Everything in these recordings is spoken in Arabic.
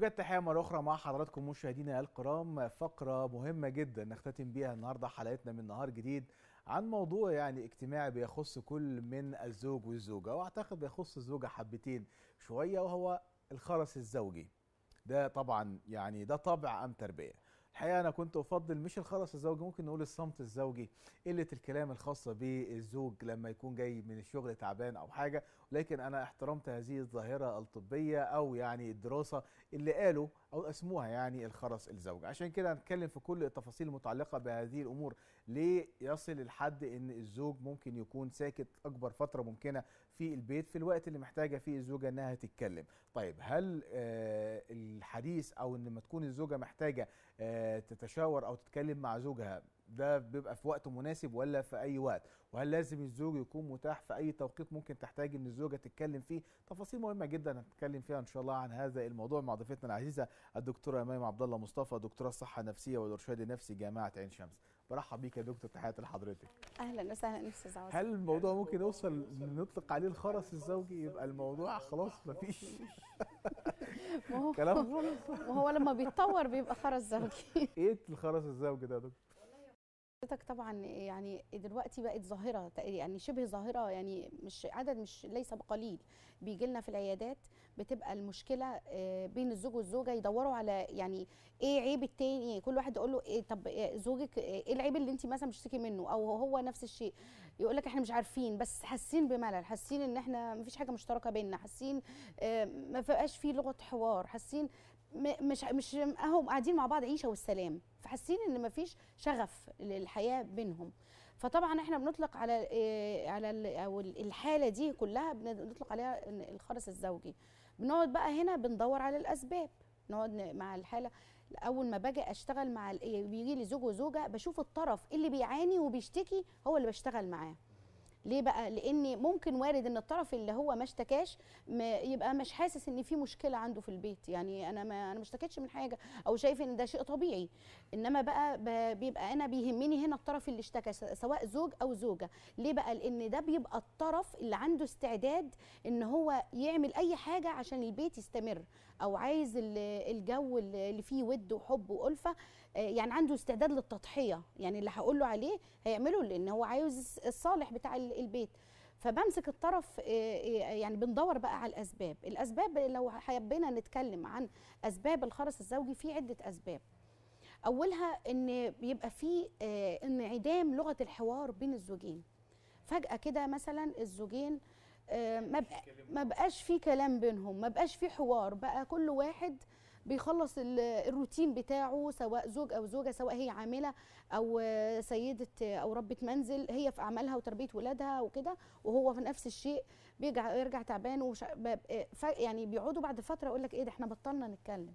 بجد تحية مرة أخرى مع حضراتكم مشاهدينا الكرام فقرة مهمة جدا نختتم بيها النهاردة حلقتنا من نهار جديد عن موضوع يعني اجتماعي بيخص كل من الزوج والزوجة وأعتقد بيخص الزوجة حبتين شوية وهو الخرس الزوجي ده طبعا يعني ده طبع أم تربية الحقيقه انا كنت افضل مش الخلص الزوجي ممكن نقول الصمت الزوجي قله الكلام الخاصه بالزوج لما يكون جاي من الشغل تعبان او حاجه لكن انا احترمت هذه الظاهره الطبيه او يعني الدراسه اللي قالوا او اسموها يعني الخرس الزوج عشان كده هنتكلم في كل التفاصيل المتعلقه بهذه الامور ليه يصل الحد ان الزوج ممكن يكون ساكت اكبر فتره ممكنه في البيت في الوقت اللي محتاجه فيه الزوجه انها تتكلم طيب هل آه الحديث او ان لما تكون الزوجه محتاجه آه تتشاور او تتكلم مع زوجها ده بيبقى في وقت مناسب ولا في اي وقت وهل لازم الزوج يكون متاح في اي توقيت ممكن تحتاج ان الزوجه تتكلم فيه تفاصيل مهمه جدا هنتكلم فيها ان شاء الله عن هذا الموضوع مع ضيفتنا العزيزه الدكتوره امام عبد الله مصطفى دكتوره الصحه النفسيه والارشاد النفسي جامعه عين شمس برحب بيك يا دكتور تحياتي لحضرتك اهلا وسهلا استاذ عوض هل الموضوع ممكن يوصل نطلق عليه الخرس الزوجي يبقى الموضوع خلاص مفيش ما هو كلام وهو لما بيتطور بيبقى خرس زوجي ايه الخرس الزوجي ده يا دكتور حضرتك طبعا يعني دلوقتي بقت ظاهره يعني شبه ظاهره يعني مش عدد مش ليس بقليل بيجي لنا في العيادات بتبقى المشكله آه، بين الزوج والزوجه يدوروا على يعني ايه عيب التاني كل واحد يقول له إيه طب آه، زوجك آه، ايه العيب اللي انت مثلا بتشتكي منه او هو نفس الشيء يقول لك احنا مش عارفين بس حاسين بملل حاسين ان احنا مفيش حاجه مشتركه بيننا حاسين ما بقاش في لغه حوار حاسين مش مش اهو قاعدين مع بعض عيشه والسلام فحاسين ان مفيش شغف للحياه بينهم فطبعا احنا بنطلق على إيه على او الحاله دي كلها بنطلق عليها الخرس الزوجي بنقعد بقى هنا بندور على الاسباب نقعد مع الحاله اول ما باجي اشتغل مع آه، بيجي لي زوج وزوجه بشوف الطرف اللي بيعاني وبيشتكي هو اللي بشتغل معاه ليه بقى لان ممكن وارد ان الطرف اللي هو ما اشتكاش يبقى مش حاسس ان في مشكله عنده في البيت يعني انا ما انا ما اشتكيتش من حاجه او شايف ان ده شيء طبيعي انما بقى بيبقى انا بيهمني هنا الطرف اللي اشتكى سواء زوج او زوجه ليه بقى لان ده بيبقى الطرف اللي عنده استعداد ان هو يعمل اي حاجه عشان البيت يستمر او عايز الجو اللي فيه ود وحب والفه آه، يعني عنده استعداد للتضحيه يعني اللي هقول له عليه هيعمله لان هو عايز الصالح بتاع البيت فبمسك الطرف آه، آه، يعني بندور بقى على الاسباب الاسباب لو حبينا نتكلم عن اسباب الخرس الزوجي في عده اسباب اولها ان بيبقى في انعدام لغه الحوار بين الزوجين فجاه كده مثلا الزوجين ما بقاش في كلام بينهم ما بقاش في حوار بقى كل واحد بيخلص الروتين بتاعه سواء زوج او زوجه سواء هي عامله او سيده او ربه منزل هي في اعمالها وتربيه ولادها وكده وهو في نفس الشيء بيرجع يرجع تعبان وش يعني بيقعدوا بعد فتره يقول لك ايه ده احنا بطلنا نتكلم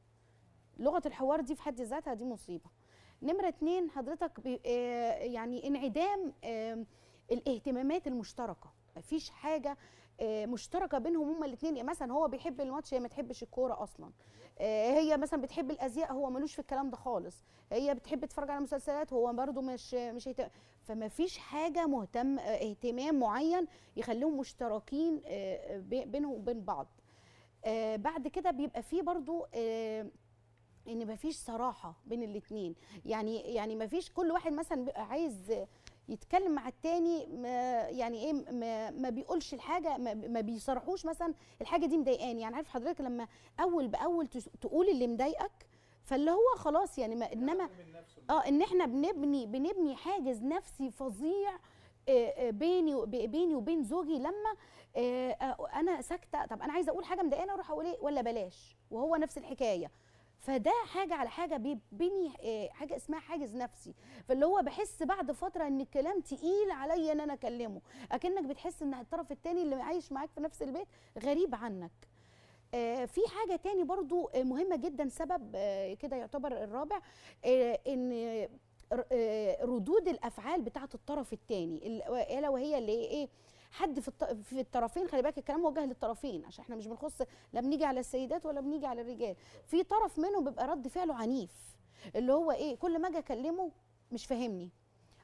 لغه الحوار دي في حد ذاتها دي مصيبه نمره اتنين حضرتك آه، يعني انعدام الاهتمامات المشتركه مفيش حاجه آه، مشتركه بينهم هما الاثنين يعني مثلا هو بيحب الماتش هي ما تحبش الكوره اصلا آه، هي مثلا بتحب الازياء هو ملوش في الكلام ده خالص هي بتحب تتفرج على مسلسلات هو برده مش مش هيت... فما فيش حاجه مهتم آه، اهتمام معين يخليهم مشتركين بينهم وبين بعض بعد كده بيبقى فيه برضو ان مفيش صراحه بين الاثنين يعني يعني مفيش كل واحد مثلا بيبقى عايز يتكلم مع التاني ما يعني ايه ما, ما بيقولش الحاجه ما, ما بيصرحوش مثلا الحاجه دي مضايقاني يعني عارف حضرتك لما اول باول تقول اللي مضايقك فاللي هو خلاص يعني ما انما اه ان احنا بنبني بنبني حاجز نفسي فظيع آه، آه، بيني بيني وبين زوجي لما آه، انا ساكته طب انا عايزه اقول حاجه مضايقاني اروح اقول ايه ولا بلاش وهو نفس الحكايه فده حاجه على حاجه بيبني آه، حاجه اسمها حاجز نفسي فاللي هو بحس بعد فتره ان الكلام تقيل عليا ان انا اكلمه اكنك بتحس ان الطرف الثاني اللي عايش معاك في نفس البيت غريب عنك آه، في حاجة تاني برضو آه، مهمة جدا سبب كده يعتبر الرابع ان ردود الافعال بتاعت الطرف الثاني الا وهي اللي ايه حد في في الطرفين خلي بالك الكلام موجه للطرفين عشان احنا مش بنخص لا بنيجي على السيدات ولا بنيجي على الرجال في طرف منهم بيبقى رد فعله عنيف اللي هو ايه كل ما اجي اكلمه مش فاهمني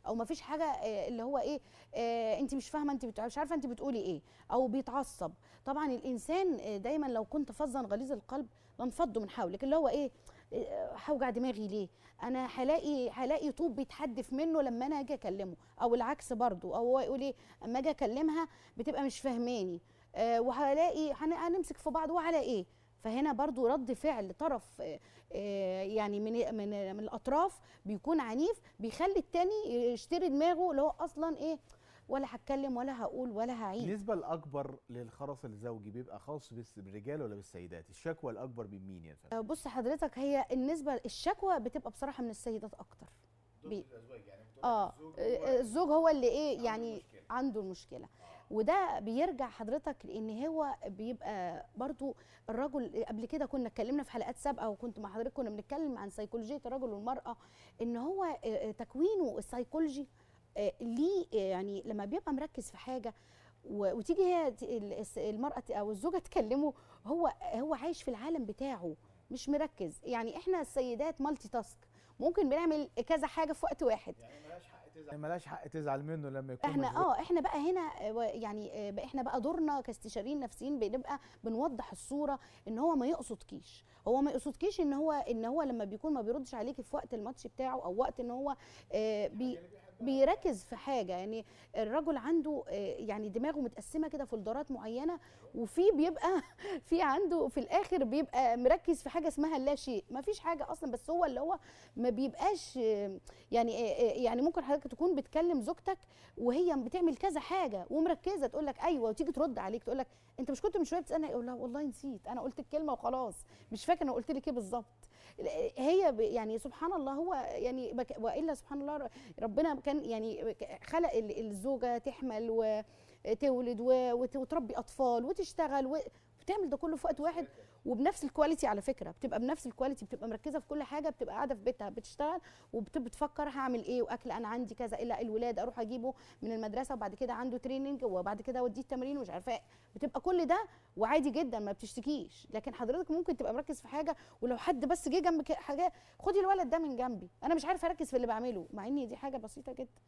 او ما فيش حاجه آه، اللي هو ايه, إيه انت مش فاهمه انت مش عارفه انت بتقولي ايه او بيتعصب طبعا الانسان آه، دايما لو كنت فظا غليظ القلب لانفضوا من حولك اللي هو ايه هوجع دماغي ليه انا هلاقي هلاقي طوب بيتحدف منه لما انا اجي اكلمه او العكس برضه او هو يقول ايه اما اجي اكلمها بتبقى مش فاهماني آه، وهلاقي هنمسك في بعض وعلى ايه فهنا برضو رد فعل طرف آه، آه، يعني من إيه، من من الاطراف بيكون عنيف بيخلي التاني يشتري دماغه اللي هو اصلا ايه ولا هتكلم ولا هقول ولا هعيد النسبه الاكبر للخرس الزوجي بيبقى خاص بالرجال ولا بالسيدات الشكوى الاكبر من مين يا فندم بص حضرتك هي النسبه الشكوى بتبقى بصراحه من السيدات اكتر بي... يعني آه،, آه،, اه الزوج هو اللي ايه يعني المشكلة. عنده المشكله آه. وده بيرجع حضرتك لان هو بيبقى برضو الرجل قبل كده كنا اتكلمنا في حلقات سابقه وكنت مع حضرتك كنا بنتكلم عن سيكولوجيه الرجل والمراه ان هو تكوينه السيكولوجي آه، ليه آه، يعني لما بيبقى مركز في حاجه وتيجي هي المراه او الزوجه تكلمه هو هو عايش في العالم بتاعه مش مركز يعني احنا السيدات مالتي تاسك ممكن بنعمل كذا حاجه في وقت واحد يعني ملاش حق تزعل يعني حق تزعل منه لما يكون احنا اه احنا بقى هنا آه، يعني احنا بقى دورنا كاستشاريين نفسيين بنبقى بنوضح الصوره ان هو ما يقصدكيش هو ما يقصدكيش ان هو ان هو لما بيكون ما بيردش عليكي في وقت الماتش بتاعه او وقت ان هو بي يعني بيركز في حاجه يعني الرجل عنده آه، يعني دماغه متقسمه كده فولدرات معينه وفي بيبقى في عنده في الاخر بيبقى مركز في حاجه اسمها لا شيء ما فيش حاجه اصلا بس هو اللي هو ما بيبقاش آه، يعني آه، يعني ممكن حضرتك تكون بتكلم زوجتك وهي بتعمل كذا حاجه ومركزه تقول لك ايوه وتيجي ترد عليك تقول لك انت مش كنت من شويه بتسالني أقول لها والله نسيت انا قلت الكلمه وخلاص مش فاكر انا قلت لك ايه بالظبط هي يعني سبحان الله هو يعني والا سبحان الله ربنا كان يعني خلق الزوجه تحمل وتولد وتربي اطفال وتشتغل وتعمل ده كله في وقت واحد وبنفس الكواليتي على فكره بتبقى بنفس الكواليتي بتبقى مركزه في كل حاجه بتبقى قاعده في بيتها بتشتغل وبتفكر هعمل ايه واكل انا عندي كذا الا الولاد اروح اجيبه من المدرسه وبعد كده عنده تريننج وبعد كده اوديه التمرين ومش عارفه إيه. بتبقى كل ده وعادي جدا ما بتشتكيش لكن حضرتك ممكن تبقى مركز في حاجه ولو حد بس جه جنبك حاجه خدي الولد ده من جنبي انا مش عارفه اركز في اللي بعمله مع ان دي حاجه بسيطه جدا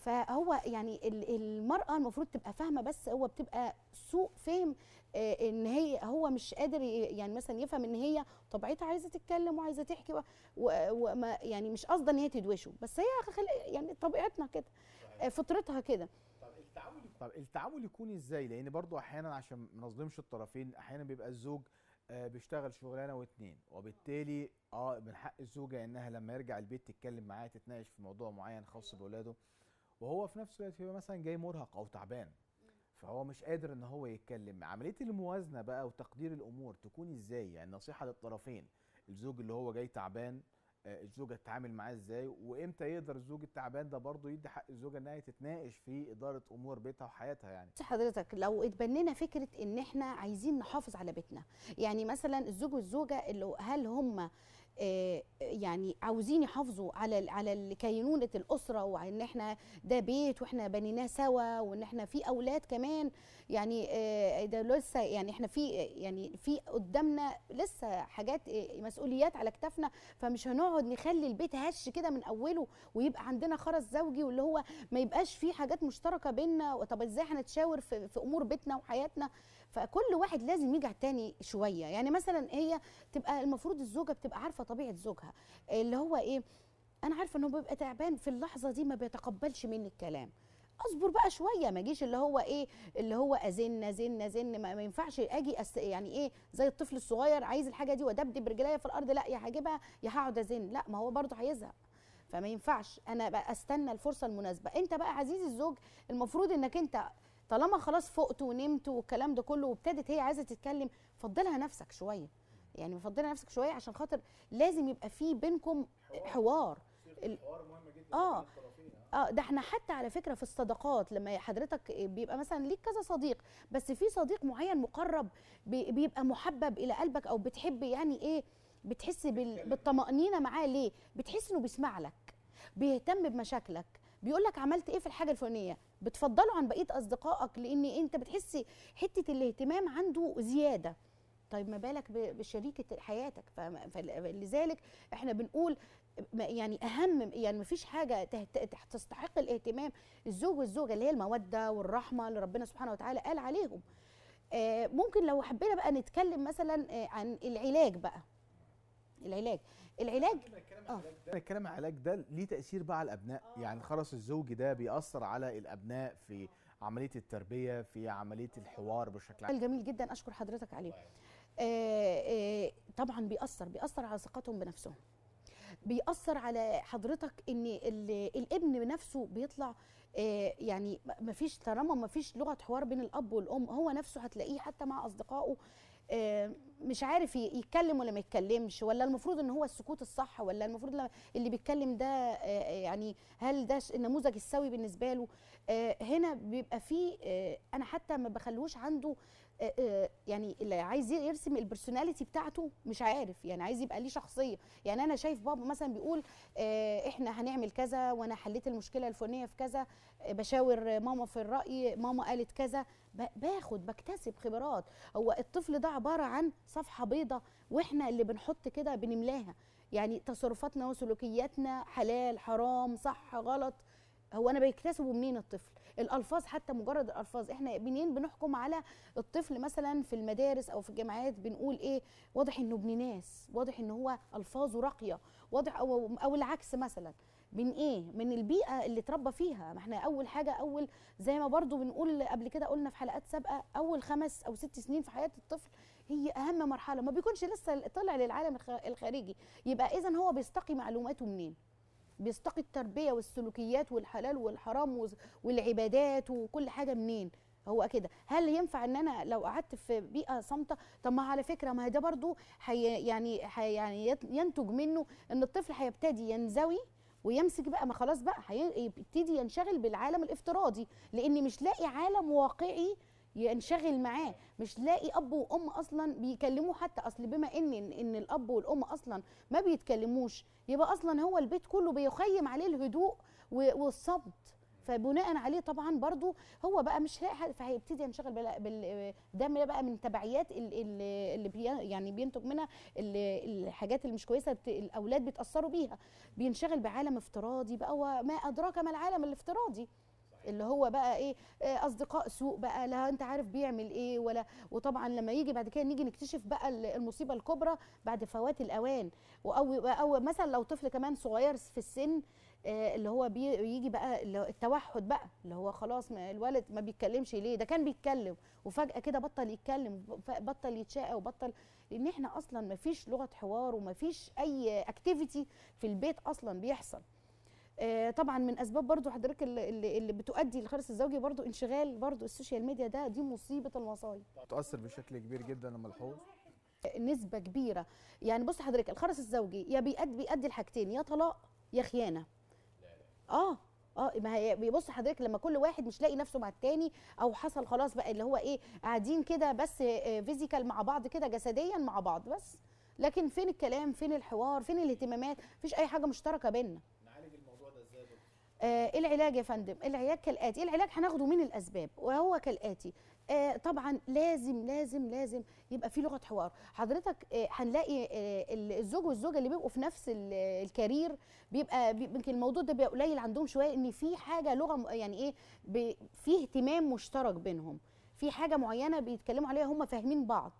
فهو يعني المرأة المفروض تبقى فاهمة بس هو بتبقى سوء فهم آه، ان هي هو مش قادر يعني مثلا يفهم ان هي طبيعتها عايزه تتكلم وعايزه تحكي وما يعني مش قصده ان هي تدوشه بس هي يعني طبيعتنا كده آه، فطرتها كده التعامل طب التعامل يكون ازاي لان برضو احيانا عشان ما نظلمش الطرفين احيانا بيبقى الزوج آه، بيشتغل شغلانه واتنين وبالتالي اه من حق الزوجه انها لما يرجع البيت تتكلم معاه تتناقش في موضوع معين خاص باولاده وهو في نفس الوقت يبقى مثلا جاي مرهق او تعبان فهو مش قادر ان هو يتكلم عمليه الموازنه بقى وتقدير الامور تكون ازاي يعني نصيحه للطرفين الزوج اللي هو جاي تعبان آه، الزوجه تتعامل معاه ازاي وامتى يقدر الزوج التعبان ده برضه يدي حق الزوجه انها تتناقش في اداره امور بيتها وحياتها يعني حضرتك لو اتبنينا فكره ان احنا عايزين نحافظ على بيتنا يعني مثلا الزوج والزوجه اللي هل هم يعني عاوزين يحافظوا على على كينونه الاسره وان احنا ده بيت واحنا بنيناه سوا وان احنا في اولاد كمان يعني آه، ده لسه يعني احنا في يعني في قدامنا لسه حاجات آه، مسؤوليات على كتافنا فمش هنقعد نخلي البيت هش كده من اوله ويبقى عندنا خرز زوجي واللي هو ما يبقاش فيه حاجات مشتركه بينا طب ازاي هنتشاور في, في امور بيتنا وحياتنا فكل واحد لازم يجع تاني شويه يعني مثلا هي تبقى المفروض الزوجه بتبقى عارفه طبيعه زوجها اللي هو ايه انا عارفه انه بيبقى تعبان في اللحظه دي ما بيتقبلش مني الكلام اصبر بقى شويه ما اجيش اللي هو ايه اللي هو ازن زن زن ما, ما ينفعش اجي أس يعني ايه زي الطفل الصغير عايز الحاجه دي وادبدب رجليا في الارض لا يا هجيبها يا هقعد ازن لا ما هو برضه هيزهق فما ينفعش انا بقى استنى الفرصه المناسبه انت بقى عزيزي الزوج المفروض انك انت طالما خلاص فقت ونمت والكلام ده كله وابتدت هي عايزه تتكلم فضلها نفسك شويه يعني فضلها نفسك شويه عشان خاطر لازم يبقى في بينكم حوار, حوار. الحوار مهم جدا آه. اه اه ده احنا حتى على فكره في الصداقات لما حضرتك بيبقى مثلا ليك كذا صديق بس في صديق معين مقرب بيبقى محبب الى قلبك او بتحب يعني ايه بتحس بالطمانينه معاه ليه بتحس انه بيسمع لك بيهتم بمشاكلك بيقول لك عملت ايه في الحاجه الفلانيه بتفضله عن بقيه اصدقائك لان إيه؟ انت بتحسي حته الاهتمام عنده زياده طيب ما بالك بشريكه حياتك فلذلك احنا بنقول يعني اهم يعني ما فيش حاجه تستحق الاهتمام الزوج والزوجه اللي هي الموده والرحمه اللي ربنا سبحانه وتعالى قال عليهم آه، ممكن لو حبينا بقى نتكلم مثلا آه، عن العلاج بقى العلاج العلاج اه الكلام علاج ده ليه تاثير بقى على الابناء آه. يعني خلاص الزوج ده بيأثر على الابناء في آه. عمليه التربيه في عمليه الحوار بشكل عام جميل جدا اشكر حضرتك عليه طيب. آه آه طبعا بيأثر بيأثر على ثقتهم بنفسهم بيأثر على حضرتك ان الابن نفسه بيطلع آه يعني مفيش طالما مفيش لغه حوار بين الاب والام هو نفسه هتلاقيه حتى مع اصدقائه آه، مش عارف يتكلم ولا ما يتكلمش ولا المفروض ان هو السكوت الصح ولا المفروض اللي بيتكلم ده آه، آه، يعني هل ده النموذج السوي بالنسبه له آه، هنا بيبقى فيه انا حتى ما بخلوش عنده آه، آه، يعني اللي عايز يرسم البرسوناليتي بتاعته مش عارف يعني عايز يبقى ليه شخصيه يعني انا شايف بابا مثلا بيقول آه، احنا هنعمل كذا وانا حليت المشكله الفلانيه في كذا بشاور ماما في الراي ماما قالت كذا باخد بكتسب خبرات هو الطفل ده عباره عن صفحه بيضه واحنا اللي بنحط كده بنملاها يعني تصرفاتنا وسلوكياتنا حلال حرام صح غلط هو انا بيكتسبه منين الطفل الالفاظ حتى مجرد الالفاظ احنا منين بنحكم على الطفل مثلا في المدارس او في الجامعات بنقول ايه واضح انه ابن ناس واضح ان هو الفاظه راقيه واضح او او العكس مثلا من ايه من البيئه اللي اتربى فيها ما احنا اول حاجه اول زي ما برضو بنقول قبل كده قلنا في حلقات سابقه اول خمس او ست سنين في حياه الطفل هي اهم مرحله ما بيكونش لسه طلع للعالم الخارجي يبقى اذا هو بيستقي معلوماته منين بيستقي التربيه والسلوكيات والحلال والحرام والعبادات وكل حاجه منين هو كده هل ينفع ان انا لو قعدت في بيئه صامته طب ما على فكره ما ده برضو حي يعني حي يعني ينتج منه ان الطفل هيبتدي ينزوي ويمسك بقى ما خلاص بقى هيبتدي ينشغل بالعالم الافتراضي لان مش لاقي عالم واقعي ينشغل معاه مش لاقي اب وام اصلا بيكلموه حتى اصل بما ان ان الاب والام اصلا ما بيتكلموش يبقى اصلا هو البيت كله بيخيم عليه الهدوء والصمت فبناء عليه طبعا برضو هو بقى مش لاقي حد فهيبتدي ينشغل بال... ده بقى من تبعيات اللي بي... يعني بينتج منها الحاجات اللي مش كويسه الاولاد بيتاثروا بيها بينشغل بعالم افتراضي بقى وما ادراك ما العالم الافتراضي اللي هو بقى ايه آه، اصدقاء سوء بقى لا انت عارف بيعمل ايه ولا وطبعا لما يجي بعد كده نيجي نكتشف بقى المصيبه الكبرى بعد فوات الاوان او او مثلا لو طفل كمان صغير في السن آه، اللي هو بيجي بقى التوحد بقى اللي هو خلاص ما الولد ما بيتكلمش ليه ده كان بيتكلم وفجاه كده بطل يتكلم بطل يتشقى وبطل لان احنا اصلا ما فيش لغه حوار وما فيش اي اكتيفيتي في البيت اصلا بيحصل آه، طبعا من اسباب برضو حضرتك اللي, اللي بتؤدي للخرس الزوجي برضو انشغال برضو السوشيال ميديا ده دي مصيبه المصايب بتاثر بشكل كبير جدا الملحوظ آه، نسبه كبيره يعني بص حضرتك الخرس الزوجي يا بيأدي بيأدي الحاجتين يا طلاق يا خيانه اه اه ما هي بيبص حضرتك لما كل واحد مش لاقي نفسه مع التاني او حصل خلاص بقى اللي هو ايه قاعدين كده بس فيزيكال آه، مع بعض كده جسديا مع بعض بس لكن فين الكلام فين الحوار فين الاهتمامات مفيش اي حاجه مشتركه بينا آه العلاج يا فندم العلاج كالاتي العلاج هناخده من الاسباب وهو كالاتي آه طبعا لازم لازم لازم يبقى في لغه حوار حضرتك آه، هنلاقي آه الزوج والزوجه اللي بيبقوا في نفس الكارير بيبقى يمكن الموضوع ده بيبقى قليل عندهم شويه ان في حاجه لغه يعني ايه في اهتمام مشترك بينهم في حاجه معينه بيتكلموا عليها هم فاهمين بعض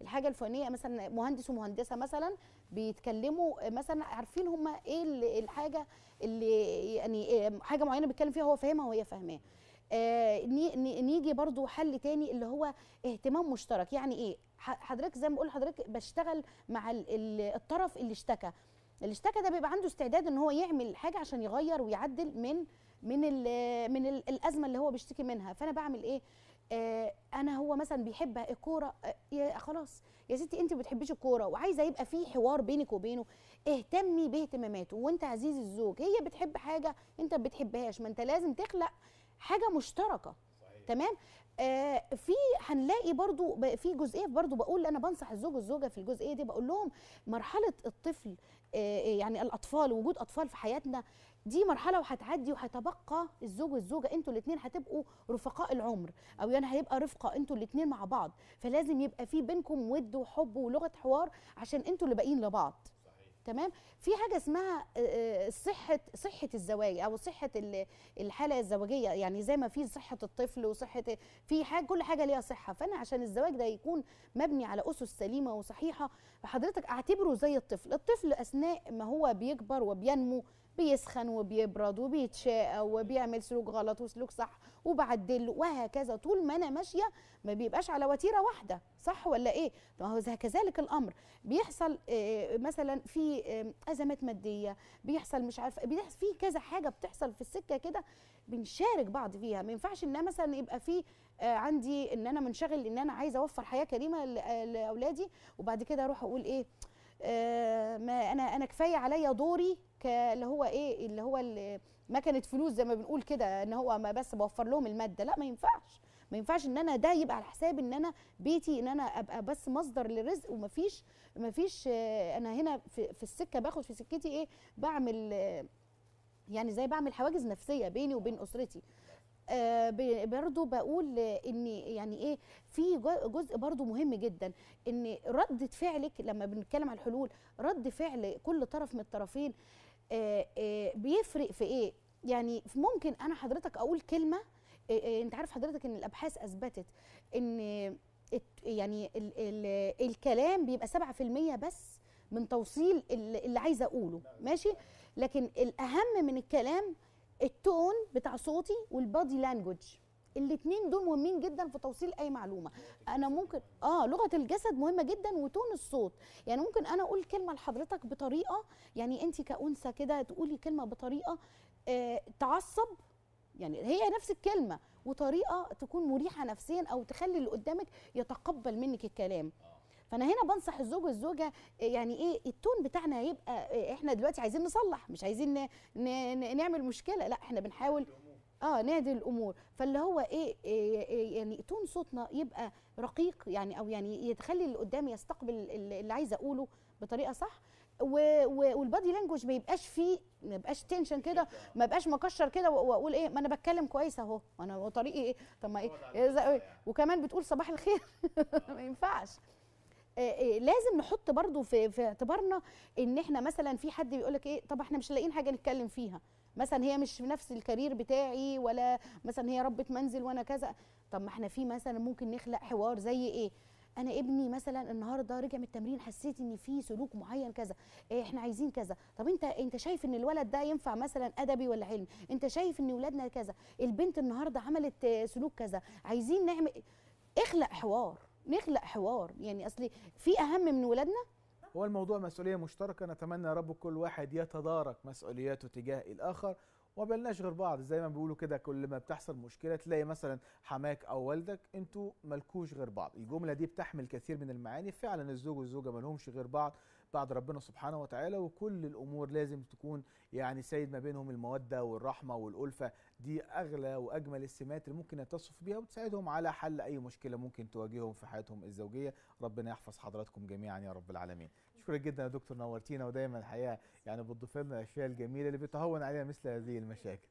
الحاجه الفلانيه مثلا مهندس ومهندسه مثلا بيتكلموا مثلا عارفين هم ايه اللي الحاجه اللي يعني حاجه معينه بيتكلم فيها هو فاهمها وهي فاهماه آه، نيجي برضو حل تاني اللي هو اهتمام مشترك يعني ايه حضرتك زي ما بقول حضرتك بشتغل مع الطرف اللي اشتكى اللي اشتكى ده بيبقى عنده استعداد ان هو يعمل حاجه عشان يغير ويعدل من من من الازمه اللي هو بيشتكي منها فانا بعمل ايه آه، انا هو مثلا بيحب الكوره آه، يا خلاص يا ستي انت ما بتحبيش الكوره وعايزه يبقى في حوار بينك وبينه اهتمي باهتماماته وانت عزيزي الزوج هي بتحب حاجه انت ما بتحبهاش ما انت لازم تخلق حاجه مشتركه صحيح. تمام آه في هنلاقي برضو في جزئيه برضو بقول انا بنصح الزوج والزوجه في الجزئيه دي بقول لهم مرحله الطفل آه، آه، يعني الاطفال وجود اطفال في حياتنا دي مرحله وهتعدي وهتبقى الزوج والزوجه انتوا الاثنين هتبقوا رفقاء العمر او يعني هيبقى رفقه انتوا الاثنين مع بعض فلازم يبقى في بينكم ود وحب ولغه حوار عشان انتوا اللي باقيين لبعض تمام في حاجه اسمها آه، آه، صحه صحه الزواج او صحه الحاله الزواجيه يعني زي ما في صحه الطفل وصحه في حاجه كل حاجه ليها صحه فانا عشان الزواج ده يكون مبني على اسس سليمه وصحيحه فحضرتك اعتبره زي الطفل الطفل اثناء ما هو بيكبر وبينمو بيسخن وبيبرد وبيتشقى وبيعمل سلوك غلط وسلوك صح وبعدله وهكذا طول ما انا ماشيه ما بيبقاش على وتيره واحده صح ولا ايه ما هو كذلك الامر بيحصل آه، آه، مثلا في آه، ازمات ماديه بيحصل مش عارف بيحصل في كذا حاجه بتحصل في السكه كده بنشارك بعض فيها ما ينفعش ان مثلا يبقى في عندي ان انا منشغل ان انا عايزه اوفر حياه كريمه لاولادي وبعد كده اروح اقول ايه ما انا انا كفايه عليا دوري اللي هو ايه اللي هو مكنه فلوس زي ما بنقول كده ان هو ما بس بوفر لهم الماده لا ما ينفعش ما ينفعش ان انا ده يبقى على حساب ان انا بيتي ان انا ابقى بس مصدر لرزق ومفيش مفيش انا هنا في, في السكه باخد في سكتي ايه بعمل يعني زي بعمل حواجز نفسيه بيني وبين اسرتي آه برضو بقول ان يعني ايه في جزء برضو مهم جدا ان ردة فعلك لما بنتكلم على الحلول رد فعل كل طرف من الطرفين آه، آه، بيفرق في ايه يعني ممكن انا حضرتك اقول كلمه آه، انت عارف حضرتك ان الابحاث اثبتت ان يعني الـ الـ الكلام بيبقى 7% بس من توصيل اللي عايزه اقوله ماشي لكن الاهم من الكلام التون بتاع صوتي والبادي لانجوج الاثنين دول مهمين جدا في توصيل اي معلومه انا ممكن اه لغه الجسد مهمه جدا وتون الصوت يعني ممكن انا اقول كلمه لحضرتك بطريقه يعني انت كانثى كده تقولي كلمه بطريقه آه تعصب يعني هي نفس الكلمه وطريقه تكون مريحه نفسيا او تخلي اللي قدامك يتقبل منك الكلام فانا هنا بنصح الزوج والزوجه آه، يعني ايه التون بتاعنا هيبقى آه، احنا دلوقتي عايزين نصلح مش عايزين نعمل مشكله لا احنا بنحاول اه نادي الامور فاللي هو إيه، إيه،, إيه, إيه, يعني تون صوتنا يبقى رقيق يعني او يعني يتخلي اللي قدامي يستقبل اللي عايزه اقوله بطريقه صح والبادي لانجوج ما يبقاش فيه ما يبقاش تنشن كده ما يبقاش مكشر كده واقول ايه ما انا بتكلم كويس اهو انا طريقي ايه طب ما ايه يعني. وكمان بتقول صباح الخير ما ينفعش آه، آه، لازم نحط برضو في, في اعتبارنا ان احنا مثلا في حد بيقول لك ايه طب احنا مش لاقيين حاجه نتكلم فيها مثلا هي مش في نفس الكارير بتاعي ولا مثلا هي ربة منزل وانا كذا طب ما احنا في مثلا ممكن نخلق حوار زي ايه انا ابني مثلا النهارده رجع من التمرين حسيت ان في سلوك معين كذا إيه احنا عايزين كذا طب انت انت شايف ان الولد ده ينفع مثلا ادبي ولا علمي انت شايف ان ولادنا كذا البنت النهارده عملت سلوك كذا عايزين نعمل اخلق حوار نخلق حوار يعني اصلي في اهم من ولادنا هو الموضوع مسؤوليه مشتركه نتمنى يا رب كل واحد يتدارك مسؤولياته تجاه الاخر وبلناش غير بعض زي ما بيقولوا كده كل ما بتحصل مشكله تلاقي مثلا حماك او والدك انتوا مالكوش غير بعض الجمله دي بتحمل كثير من المعاني فعلا الزوج والزوجه مالهمش غير بعض بعد ربنا سبحانه وتعالى وكل الامور لازم تكون يعني سيد ما بينهم الموده والرحمه والالفه دي اغلى واجمل السمات اللي ممكن يتصف بيها وتساعدهم على حل اي مشكله ممكن تواجههم في حياتهم الزوجيه ربنا يحفظ حضراتكم جميعا يا رب العالمين شكرا جدا يا دكتور نورتينا ودايما الحقيقه يعني بتضيف لنا الاشياء الجميله اللي بتهون علينا مثل هذه المشاكل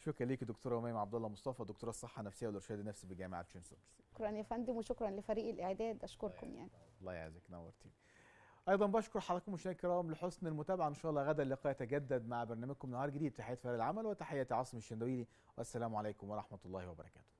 شكرا ليك دكتوره ميم عبد الله مصطفى دكتوره الصحه النفسيه والارشاد النفسي بجامعه تشينسون شكرا يا فندم وشكرا لفريق الاعداد اشكركم يعني الله يعزك نورتيني ايضا بشكر حضراتكم مشاهدينا الكرام لحسن المتابعه ان شاء الله غدا اللقاء يتجدد مع برنامجكم نهار جديد تحيات فريق العمل وتحيات عاصم الشندويلي والسلام عليكم ورحمه الله وبركاته